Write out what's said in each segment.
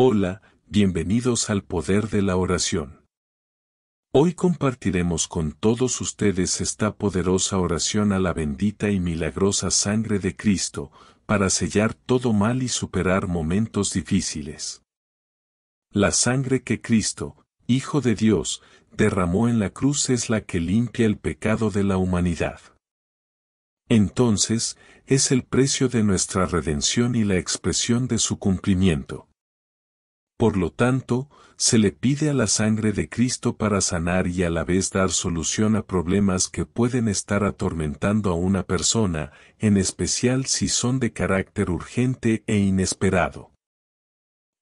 Hola, bienvenidos al poder de la oración. Hoy compartiremos con todos ustedes esta poderosa oración a la bendita y milagrosa sangre de Cristo, para sellar todo mal y superar momentos difíciles. La sangre que Cristo, Hijo de Dios, derramó en la cruz es la que limpia el pecado de la humanidad. Entonces, es el precio de nuestra redención y la expresión de su cumplimiento. Por lo tanto, se le pide a la sangre de Cristo para sanar y a la vez dar solución a problemas que pueden estar atormentando a una persona, en especial si son de carácter urgente e inesperado.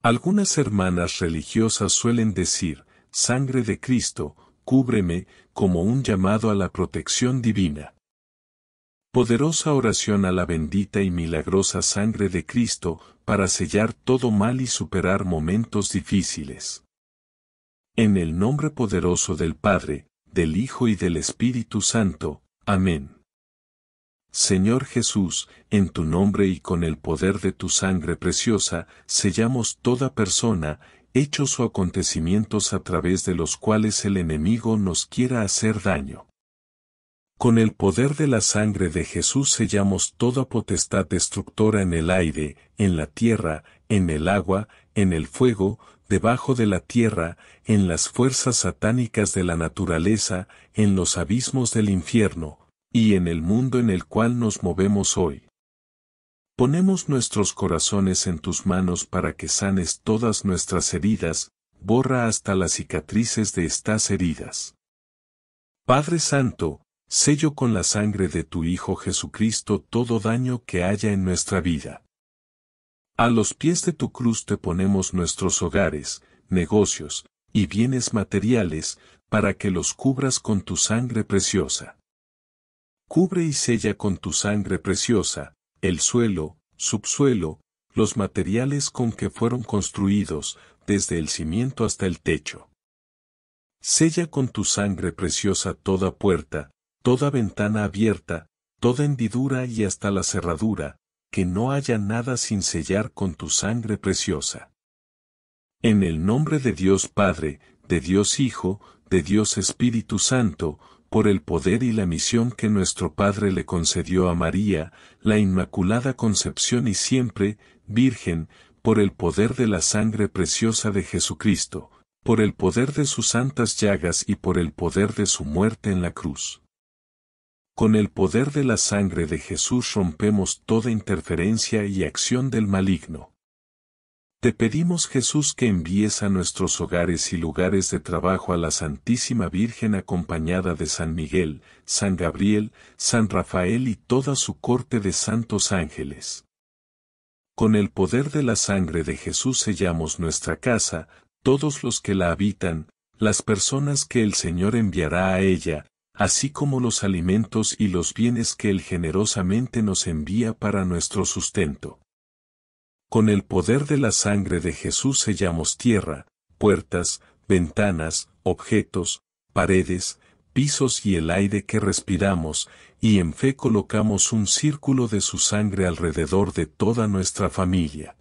Algunas hermanas religiosas suelen decir, sangre de Cristo, cúbreme, como un llamado a la protección divina. Poderosa oración a la bendita y milagrosa sangre de Cristo para sellar todo mal y superar momentos difíciles. En el nombre poderoso del Padre, del Hijo y del Espíritu Santo. Amén. Señor Jesús, en tu nombre y con el poder de tu sangre preciosa, sellamos toda persona, hechos o acontecimientos a través de los cuales el enemigo nos quiera hacer daño. Con el poder de la sangre de Jesús sellamos toda potestad destructora en el aire, en la tierra, en el agua, en el fuego, debajo de la tierra, en las fuerzas satánicas de la naturaleza, en los abismos del infierno, y en el mundo en el cual nos movemos hoy. Ponemos nuestros corazones en tus manos para que sanes todas nuestras heridas, borra hasta las cicatrices de estas heridas. Padre Santo, Sello con la sangre de tu Hijo Jesucristo todo daño que haya en nuestra vida. A los pies de tu cruz te ponemos nuestros hogares, negocios, y bienes materiales, para que los cubras con tu sangre preciosa. Cubre y sella con tu sangre preciosa, el suelo, subsuelo, los materiales con que fueron construidos, desde el cimiento hasta el techo. Sella con tu sangre preciosa toda puerta, toda ventana abierta, toda hendidura y hasta la cerradura, que no haya nada sin sellar con tu sangre preciosa. En el nombre de Dios Padre, de Dios Hijo, de Dios Espíritu Santo, por el poder y la misión que nuestro Padre le concedió a María, la Inmaculada Concepción y siempre, Virgen, por el poder de la sangre preciosa de Jesucristo, por el poder de sus santas llagas y por el poder de su muerte en la cruz. Con el poder de la sangre de Jesús rompemos toda interferencia y acción del maligno. Te pedimos Jesús que envíes a nuestros hogares y lugares de trabajo a la Santísima Virgen acompañada de San Miguel, San Gabriel, San Rafael y toda su corte de santos ángeles. Con el poder de la sangre de Jesús sellamos nuestra casa, todos los que la habitan, las personas que el Señor enviará a ella, así como los alimentos y los bienes que Él generosamente nos envía para nuestro sustento. Con el poder de la sangre de Jesús sellamos tierra, puertas, ventanas, objetos, paredes, pisos y el aire que respiramos, y en fe colocamos un círculo de su sangre alrededor de toda nuestra familia.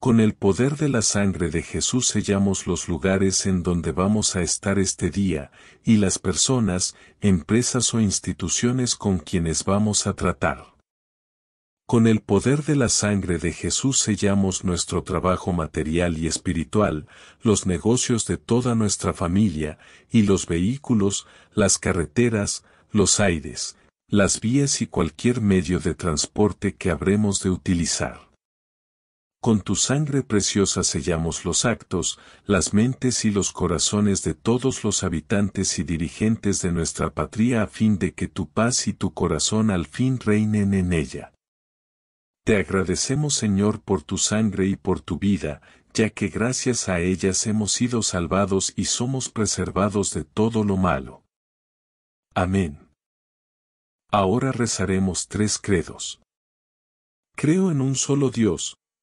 Con el poder de la sangre de Jesús sellamos los lugares en donde vamos a estar este día, y las personas, empresas o instituciones con quienes vamos a tratar. Con el poder de la sangre de Jesús sellamos nuestro trabajo material y espiritual, los negocios de toda nuestra familia, y los vehículos, las carreteras, los aires, las vías y cualquier medio de transporte que habremos de utilizar. Con tu sangre preciosa sellamos los actos, las mentes y los corazones de todos los habitantes y dirigentes de nuestra patria a fin de que tu paz y tu corazón al fin reinen en ella. Te agradecemos Señor por tu sangre y por tu vida, ya que gracias a ellas hemos sido salvados y somos preservados de todo lo malo. Amén. Ahora rezaremos tres credos. Creo en un solo Dios,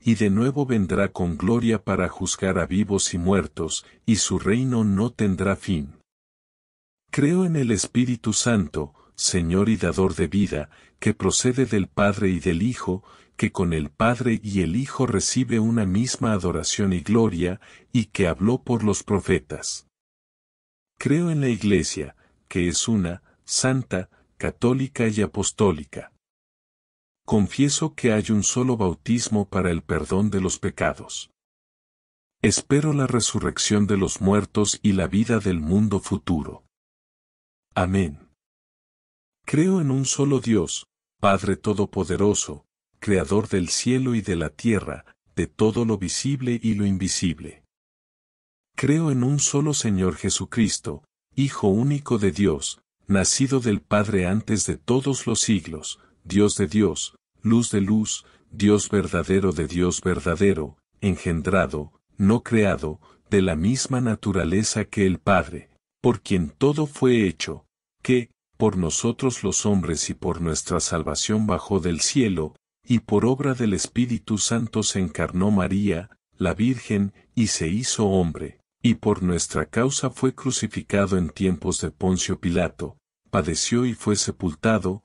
y de nuevo vendrá con gloria para juzgar a vivos y muertos, y su reino no tendrá fin. Creo en el Espíritu Santo, Señor y dador de vida, que procede del Padre y del Hijo, que con el Padre y el Hijo recibe una misma adoración y gloria, y que habló por los profetas. Creo en la Iglesia, que es una, santa, católica y apostólica confieso que hay un solo bautismo para el perdón de los pecados. Espero la resurrección de los muertos y la vida del mundo futuro. Amén. Creo en un solo Dios, Padre Todopoderoso, Creador del cielo y de la tierra, de todo lo visible y lo invisible. Creo en un solo Señor Jesucristo, Hijo único de Dios, nacido del Padre antes de todos los siglos, Dios de Dios, luz de luz, Dios verdadero de Dios verdadero, engendrado, no creado, de la misma naturaleza que el Padre, por quien todo fue hecho, que, por nosotros los hombres y por nuestra salvación bajó del cielo, y por obra del Espíritu Santo se encarnó María, la Virgen, y se hizo hombre, y por nuestra causa fue crucificado en tiempos de Poncio Pilato, padeció y fue sepultado,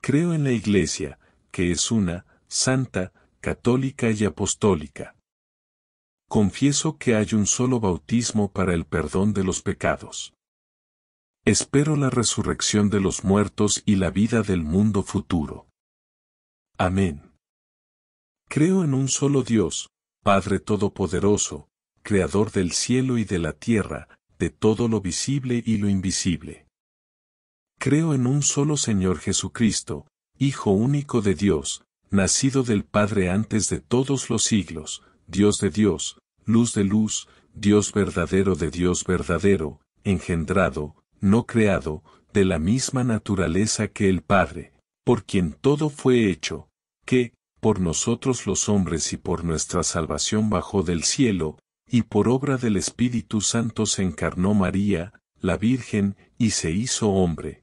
Creo en la Iglesia, que es una, santa, católica y apostólica. Confieso que hay un solo bautismo para el perdón de los pecados. Espero la resurrección de los muertos y la vida del mundo futuro. Amén. Creo en un solo Dios, Padre Todopoderoso, Creador del cielo y de la tierra, de todo lo visible y lo invisible. Creo en un solo Señor Jesucristo, Hijo único de Dios, nacido del Padre antes de todos los siglos, Dios de Dios, luz de luz, Dios verdadero de Dios verdadero, engendrado, no creado, de la misma naturaleza que el Padre, por quien todo fue hecho, que, por nosotros los hombres y por nuestra salvación bajó del cielo, y por obra del Espíritu Santo se encarnó María, la Virgen, y se hizo hombre,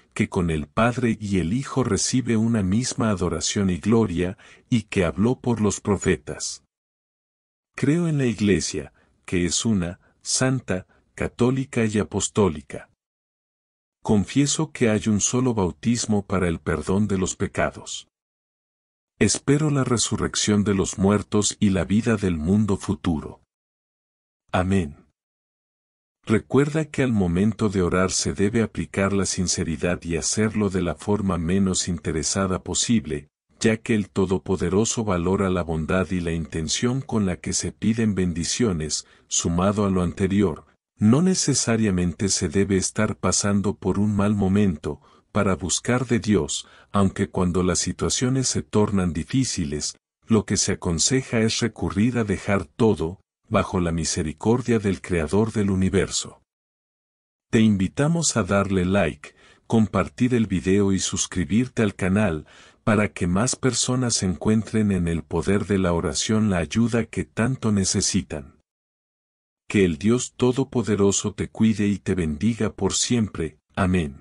que con el Padre y el Hijo recibe una misma adoración y gloria, y que habló por los profetas. Creo en la Iglesia, que es una, santa, católica y apostólica. Confieso que hay un solo bautismo para el perdón de los pecados. Espero la resurrección de los muertos y la vida del mundo futuro. Amén. Recuerda que al momento de orar se debe aplicar la sinceridad y hacerlo de la forma menos interesada posible, ya que el Todopoderoso valora la bondad y la intención con la que se piden bendiciones, sumado a lo anterior, no necesariamente se debe estar pasando por un mal momento, para buscar de Dios, aunque cuando las situaciones se tornan difíciles, lo que se aconseja es recurrir a dejar todo, bajo la misericordia del Creador del Universo. Te invitamos a darle like, compartir el video y suscribirte al canal, para que más personas encuentren en el poder de la oración la ayuda que tanto necesitan. Que el Dios Todopoderoso te cuide y te bendiga por siempre. Amén.